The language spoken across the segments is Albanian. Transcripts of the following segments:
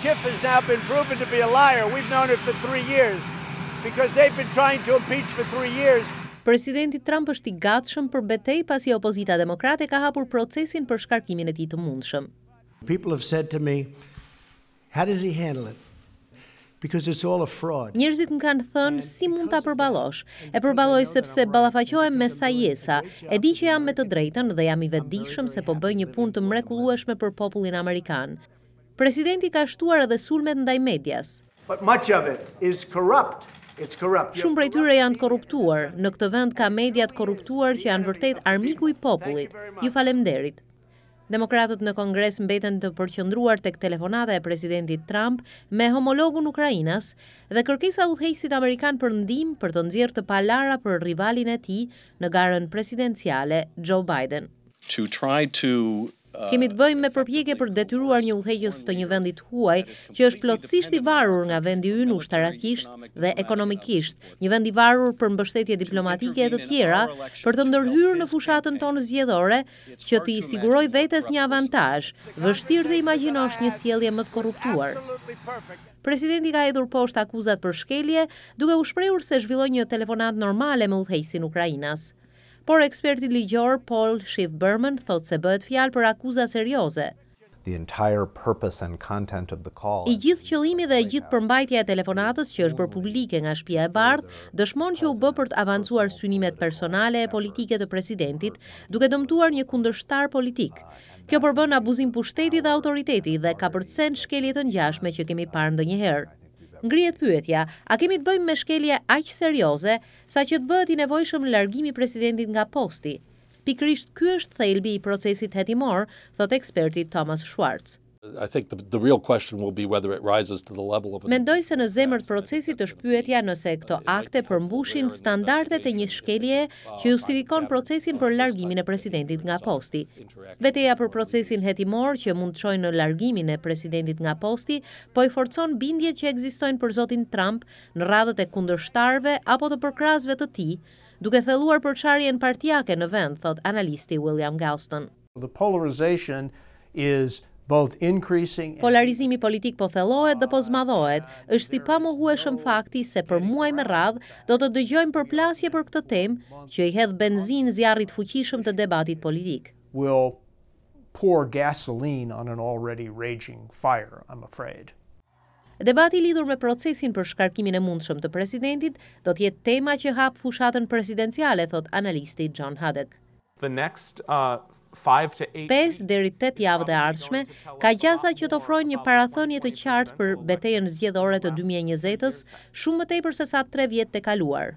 Schiff has now been proven to be a liar. We've known it for three years because they've been trying to impeach for three years. Presidenti Trump është i gatshëm për betej pasi opozita demokrate ka hapur procesin për shkarkimin e tij të mundshëm. People have said to me, how does he handle it? because it's all a fraud. Njerëzit më kanë thënë si mund ta përballosh. E përballoj sepse ballafaqohem me sa jesa, E di që jam me të drejtën dhe jam i vetëdijshëm se po bëj një punë të mrekullueshme për popullin amerikan. Presidenti ka shtuar edhe sulmet ndaj medias. Shumë prej tyre janë korruptuar. Në këtë vend ka mediat korruptuar që janë vërtet armiku i popullit. Ju derit. Demokratët në Kongres mbeten të përqëndruar tek telefonata e presidentit Trump me homologun Ukrajinas dhe kërkesa udhëheqësit amerikan për ndihmë për të nxjerrë të palara për rivalin e tij në garën presidenciale Joe Biden. To try to Kemi të bëjmë me përpjekje për detyruar një udhëheqës të një vendit huaj që është plotësisht i varur nga vendi ynë ushtarakisht dhe ekonomikisht, një vend i varur për mbështetje diplomatike e të tjera, për të ndërhyrë në fushatën tonë zgjedhore që të i siguroj vetes një avantazh, vështirë dhe imagjinosh një sjellje më të korruptuar. Presidenti ka hedhur poshtë akuzat për shkelje, duke u shprehur se zhvilloi një telefonat normale me udhëheqësin ukrainas por eksperti ligjor Paul Schiff Berman thot se bëhet fjalë për akuza serioze. The entire purpose and content of the call. I gjithë qëllimi dhe gjithë përmbajtja e telefonatës që është bërë publike nga Shtëpia e Bardh dëshmon që u bë për të avancuar synimet personale e politike të presidentit, duke dëmtuar një kundërshtar politik. Kjo përbën abuzim pushteti dhe autoriteti dhe kapërcen shkeljet të ngjashme që kemi parë ndonjëherë. Ngrihet pyetja, a kemi të bëjmë me shkelje aq serioze saqë të bëhet i nevojshëm largimi i presidentit nga posti? Pikrisht ky është thelbi i procesit hetimor, thot eksperti Thomas Schwartz. I think the the real question will be whether it rises to the level of Mendoj se në zemër të procesit është pyetja nëse këto akte përmbushin standardet e një shkelje uh, që justifikon procesin për largimin e presidentit nga posti. Veteja për procesin hetimor që mund të çojë në largimin e presidentit nga posti po i forcon bindjet që ekzistojnë për zotin Trump në radhët e kundërshtarve apo të përkrasve të tij, duke thelluar për çarjen partiake në vend, thot analisti William Galston. The polarization is Polarizimi politik po thelohet dhe po zmadhohet, është i pa mugueshëm fakti se për muaj me radhë do të dëgjojmë për plasje për këtë tem që i hedhë benzin zjarit fuqishëm të debatit politik. gasoline on an already raging fire, I'm afraid. Debati lidhur me procesin për shkarkimin e mundshëm të presidentit do të jetë tema që hap fushatën presidenciale, thot analisti John Haddock. The next uh, 5 deri 8 javë dhe ardhshme, ka gjasa që të ofrojnë një parathonje të qartë për betejën zgjedhore të 2020-s, shumë më tepër se sa 3 vjet të kaluar.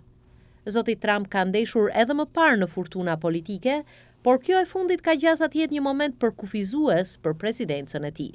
Zoti Trump ka ndeshur edhe më parë në furtuna politike, por kjo e fundit ka gjasa të jetë një moment për kufizues për presidencën e tij.